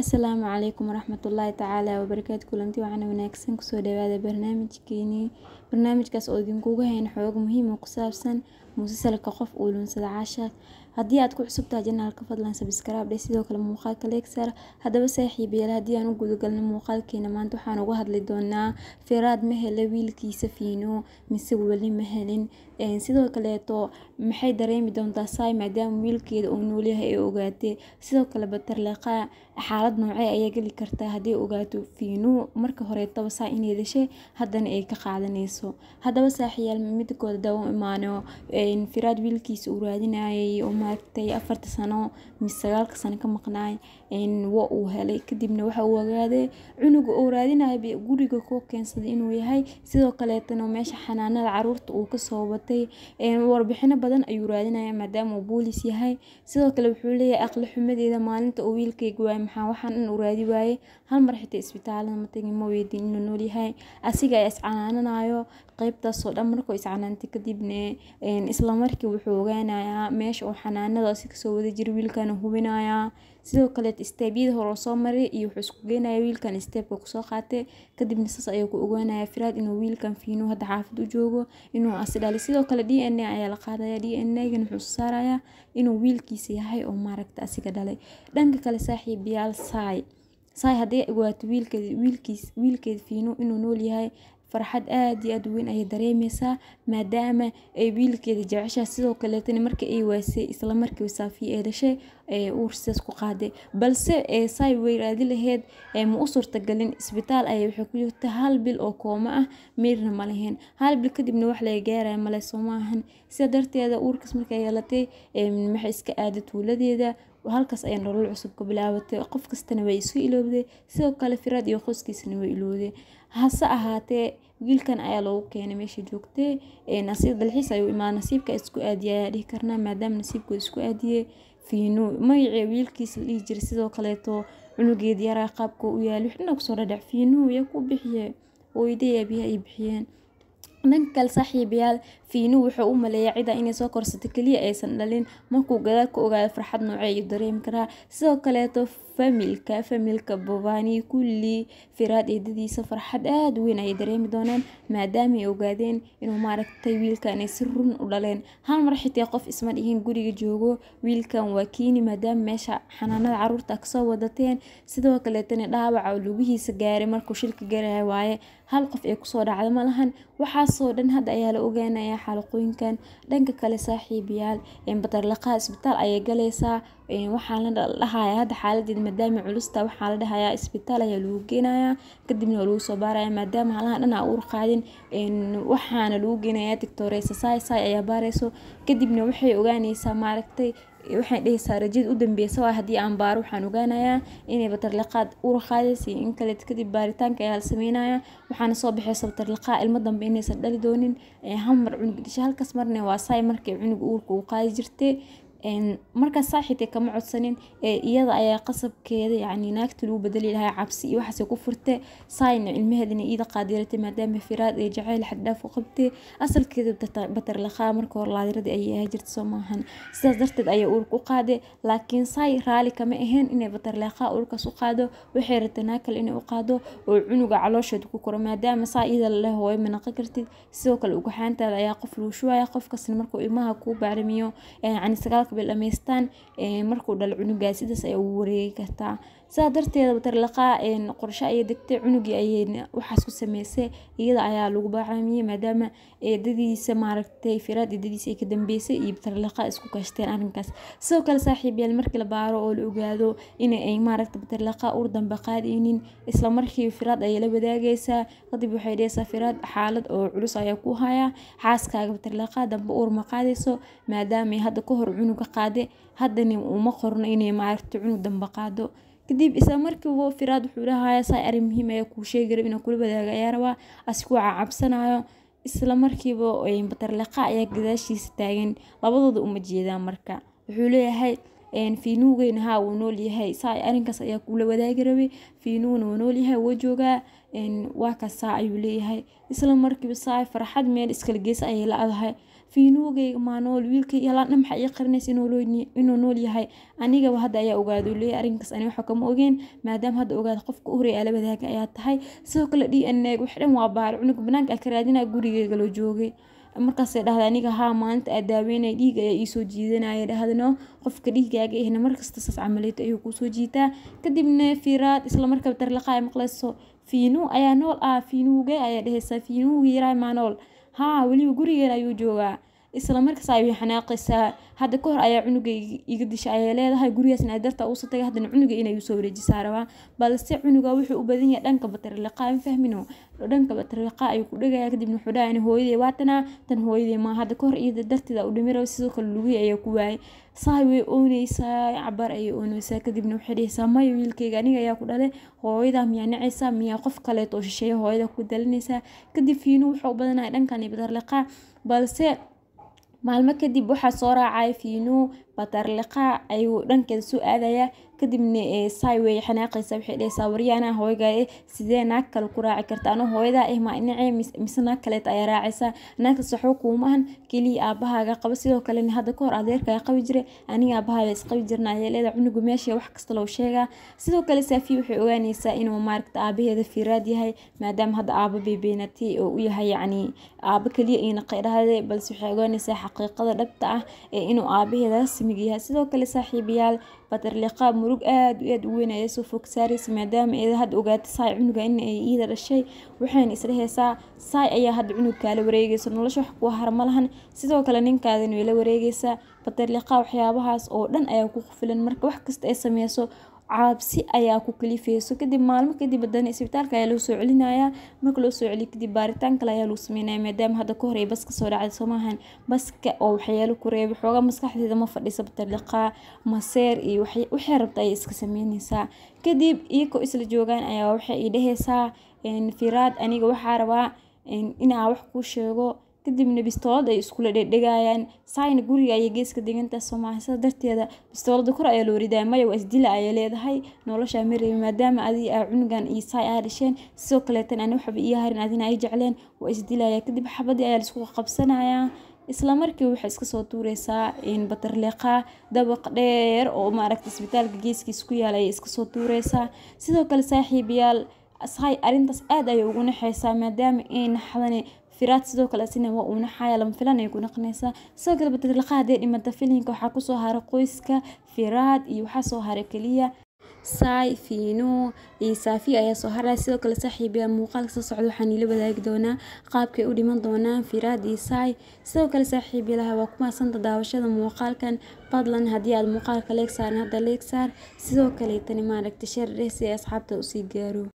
asalaamu calaykum waraxmatullaahi tacaala wabarakaatu kulanti waxaana wanaagsan kusoo dhawaada barnaamijkeenii barnaamijkaas oo idinkugu hayn xoog muhiima ah ku saabsan muusisalka qof uu lunsada caasha haddii aad ku cusub tahay janaalka fadlan sabskraibdhe sidoo kale muuqaalka leegsar haddaba saaxiibayeel haddii aan u gudagalno muuqaalkeena maanta waxaan uga hadli doonaa firaad ma hele wiilkiisa fiino mise weli ma helin sidoo kaleeto maxay dareemi doontaa saay maadaama wiilkeeda uu noolyahay ee ogaatee sidoo kale batarleeqaa xaalad noocee ayaa geli kartaa haddii ogaato fiino marka horeetaba saa inay dhashay haddana ay ka qaadanayso haddaba saaxiiyaal midkooda dawo imaano firaad wiilkiisa uu raadinayay maaragtay afarta sano mise sagaalka sano ka maqnaay waa uu helay kadibna waxa uu ogaaday cunuga uu raadinayo bay guriga koo keensaday inuu yahay sidoo kaleetana meesha xanaanada caruurta uu kasoo watay warbixino badan ayuu raadinaya maadaama uu boolis yahay sidoo kale wuxuu leeyahay aqli xumadeeda maalinta oo wiilkayga waayay maxaa waxaan dhan uu raadi waayey hal mar xitaa isbitaalada ma tagin ma weydiin inuu nool yahay asiga ayaa iscanaananayo qaybtaasoo dhan markuu iscanaantay kadibna islamarkii wuxuu ogaanayaa meesha uu xanaan xanaanadaasi kasoo wadajir wiilkana hubinayaa sidoo kaleet steebyada hore soo maray iyo wuxuu isku geenaya wiilkan steebka kusoo qaatay kadibna saas ayuu ku ogaanaya firaad inuu wiilkan fiino hadda xaafad u joogo inuu asi dhalay sidoo kale d n a ayaa la qaadaya d n a wuxuu saaraya inuu wiilkiisa yahay oo maaragta asiga dhalay dhanka kale saaxiibayaal saay saay hadday ogaato wiilkeed wiilkiis wiilkeed fiino inuu nool yahay farxad aad iyo aad uweyn ayay dareemeysaa maadaama ay wiilkeeda jeceshahay sidoo kaleetana marka ay waasay isla markii saafiya ay dhashay ee uursidaas ku qaaday balse saay weyraadi laheyd ma u suurtagalin isbitaal ayay waxay ku jirta hal bil oo koomo ah meerna ma lahayn hal bil kadibna wax laga gaaraya male soo maahan sidaa darteeda uurkaas markay yeelatay maxay iska aaday tuuladeeda halkaas ayaan nolol cusub ku bilaabatay qof kastana way isu iloobday sidoo kale firaad iyo qoyskiisana way ilowday hase ahaatee wiilkan ayaa loogu keenay meesha joogtay nasiib dalxiis ayuu imaan nasiibka isku aadiyay ayaa dhihi karnaa maadaama nasiibka isku aadiyay fiinu magaci wiilkiisa la dhihi jiray sidoo kaleeto cunugeed yaraa qaabka u yaali waxna kusoo dhadhac fiino yaa ku bixiye weyday ay bixiyeen dhanka kale saaxiibayaal fiinu wuxuu u maleeyay cida inay soo korsatay keliya aysan dhalin markuu gadaal ka ogaado farxad noocee ayuu dareemi karaa sidoo kaleeto familka familka bobani kulli firaad eedadiisa farxad aada weyn ayay dareemi doonaan maadaama ay ogaadeen inuu maaragtay wiilkan ay si run u dhaleen hal mar xitaa qof isma dhihin guriga joogo wiilkan waa kiini maadaama meesha xanaanada caruurta kasoo wadateen sidoo kaleetana dhaawaca lugihiisa gaaray markuu shilka garaha waaye hal qof ee kusoo dhacda ma lahan waxaasoo dhan hadda ayaa la ogaanayaa xaalaqooyinkan dhanka kale saaxiibayaal batarlaqaa isbitaal ayay galaysaa waxaan la dhahaya hadda xaaladeeda maadaama culusta waxaa la dhahayaa isbitaal ayaa lagu geenayaa kadibna waa lagu soo baaraya maadaama halaha dhan a uur qaadin waxaana lagu geenayaa dictoreysa saisai ayaa baareyso kadibna waxay ogaaneysaa maaragtay waxaan dhehaysaa rajada u dambeysa waa haddii aan baaro waxaan ogaanayaa inay batarliqaad uur qaadaysa iyo in kaleet kadib baaritaanka ayaa la sameynaya waxaana soo baxaysa batarliqaa ilmo dambe inaysan dhali doonin hal mar cunug dhashay halkaas marna waa saay markay cunug uurka uu qaadi jirtay marka saaxiibka kama codsanin iyada ayaa qasabkeeda yani naagta lagu bedeli lahaa cabsi iyo waxaase ku furte saayna cilmaheedana iida qaadiratay maadaama firaad ee jaceyl xaddhaaf u qabtay asalkeeda batarlaqaa marka hore laadirada ayay ahaa soo maahan sidaas darteed ayaa uurka qaaday laakiin saay raali kama ahayn inay batarleeqaa uurkaas u qaado waxay ratay naag kale inay u qaado oo cunuga caloosheeda ku koro maadaama saa iyada laleh way manaqo kartid sidoo kale ugaxaantaada ayaa qof lagu shuwaya qofkasna markuu ilmaha kuu baaramiyo yani sagaalka dhammaystaan eh, markuu dhalo cunugaas sidaas ayaa ugu wareegi kartaa sidaa darteeda batarlaqaa qorshe ayay degtay cunugii ayeyna waxaas ku sameysay iyada ayaa lagu baaxamiyey maadaama eedadiisa maaragtay firaad eedadiisa ay ka dambeysay iyo batarlaqaa isku gashteen arrinkaas sidoo kale saaxiibayaal markii la baaro oo la ogaado in ay maaragta batarlaqaa uur dambe qaadaynin isla markii firaad ayay la wadaagaysaa kadib waxay dhehaysaa firaad xaalad oo culus ayaa ku hayaa xaaskaaga batarlaqaa dambe uur ma qaadayso maadaama hadda ka hor cunuga qaade haddana uma qorno inay maaragta cunug dambe qaado kadib isla markiiba firaad wuxuu lahaaya saa arrin muhiim ayaa ah kuu sheegi rab inuu kula wadaago ayaa rabaa asigoo cacabsanayo isla markiiba batarleqa ayaa gadaashiisa taagan labadooda uma jeedaa marka wuxuu leeyahay fiinuugeyn haa wuu nool yahay saa arrinkaas ayaa kula wadaagi rabay fiinuugna wuu nool yahay wuu joogaa waa kaas saa ayuu leeyahay isla markiiba saa farxad meel iskala geesa ayay la-dahay fiinuugayga maanool wiilkay ilaandha maxaa ii qarinaysa inuu nool yahay anigaba hadda ayaa ogaada uu arrinkaas aniga waxa kama ogeen maadaama hadda ogaada qofka u horeya ala ayaa tahay sidoo kale d n wax dhan waa baare cunuga banaanka a gurigeyga la joogay markaasay dhahda aniga haa maalinta aa daaweynaya dhiig ayaa iisoo jiidanaya dhahdno qofka dhiigaaga ahna markasta saas camaleeto ayuu kuusoo jiitaa kadibna firaad isla markaba maqlayso fiinuu ayaa nool ah fiinuuge ayaa dhehaysaa fiinuuga yaraa maa nool haa weliba gurigeen ayuu joogaa isla markaas xanaaqaysaa hadda ka hor ayaa cunuga iga disha ayay leedahay guryaasn ay uusa taga haddana cunuga inay usoo wareejisaa rabaa balse cunuga wuxuu u badan yahay dhanka batariliqaa in fahmino dhanka batariliqaa ayuu ku dhegaya kadibna wuxuu dhahayn hooyaday waatanaa tan hooyaday maa hadda ka hor iyada darteeda u dhimiraba sidoo kale lugihi ayaa ku waayay sahay way ooneysaa cabaar ayay ooneysaa kadibna waxay dhahaysaa maya wiilkeyga aniga ayaa ku dhale hooyadaa miyaa nacaysaa miyaa qof kaleet shisheeya hooyada ku dalinaysaa kadib fiino wuxuu u badanahay dhankan batarliqaa balse Maalmo kadib waxaa soo raacay Finu batarliqa, ayuu dhankaas u aadayaa kadibna eh, saay wey xanaaqaysa waxay dhahaysaa waryaanaa hooyga eh, sidee naag kale ku raaci karta anu hooyadaa eh maa inacee mise naag kaleet ayaa raacaysaa naagtaas waxba kuumahan keliya aabahaaga qaba sidoo kalena hadda kahor adeerkaa qabi jira aniga aabahaaga isqabi jirna ayaa leedahay cunugu meesha wax kasta loo sheegaa sidoo kale saafiya waxay ogaanaysaa inuu maaragta aabaheeda fiiraad yahay maadaama hadda aaba beybeenatay oo u yahay yacni aaba keliya ina qaydhahade balse waxay ogaanaysaa xaqiiqada dhabta ah ee inuu aabaheeda simig yahay sidoo kale saaxiibayaal badarliqaa murug unug aad iyo aad u weynaya soo fog saaraysa maadaama eeda hadda ogaata saay cunuga in ay iida dhashay waxayna isdheheysaa saay ayaa hadda cunug kaala wareegeysa nolosha wax kuwa har ma lahan sidoo kale ninkaadin way la wareegeysaa badarliqaa waxyaabahaas oo dhan ayaa ku filan marka wax kasta ay sameyso caabsi ayaa ku kalifeyso kadib maalmo kadib haddana isbitaalka ayaa lagu soo celinayaa marka loo soo celiyo kadib baaritaan kale ayaa lagu sameynaya maadaama hadda ka hor ay bas ka soo dhacday soomahan baska oo waxyaalo ku reebay xoogaa maskaxdeeda ma fadhisa bataliqaa maseer iyo waxay rabta ayay iska sameynaysaa kadib iyakoo isla joogaan ayaa waxay i dhahaysaa firaad aniga waxaa rabaa inaa wax kuu sheego kadibna bistoolad ay iskula dhedhegayaan sayna guriga ayay geeska degantaa soomaali sida darteeda bistoolada kor ayaa loo ridaa maya waa isdila ayay leedahay noloshaa mareyba maadaama adi a cunugan iyo saay aa dhasheen sidoo kaleetan aan waxba iyo harin adina ay jecleen waa isdilaya kadib xabadii ayaa laisku qabsanayaa isla markiiba waxay iska soo tuureysaa batarleeqaa dabaq dheer oo maaragta isbitaalka geeskiisa ku yaala ayay iska soo tuureysaa sidoo kale saaxiibayaal sahay arrintaas aad ayay ugu naxeysaa maadaama ay naxdane firaad sidoo kale waa uuna xaaya lama filan ay ku naqnaysaa sidoo kale badlaqaa haddee dhimata filinka waxaa kusoo hara qoyska firaad iyo waxaa soo hara keliya saay fiino iyo saafiya ayaa soo haraya sidoo kale saaxiibyaa muuqaalka soo socda waxaan iila wadaagi doonaa qaabkay u dhiman doonaan firaad iyo saay sidoo kale saaxiibyalaha waa ku mahadsanta daawashada muuqaalkan fadlan haddii aad muuqaalka leeg saaran hadda leeg saar sidoo kale tani maaragta share dheh si ay asxaabta usii gaaro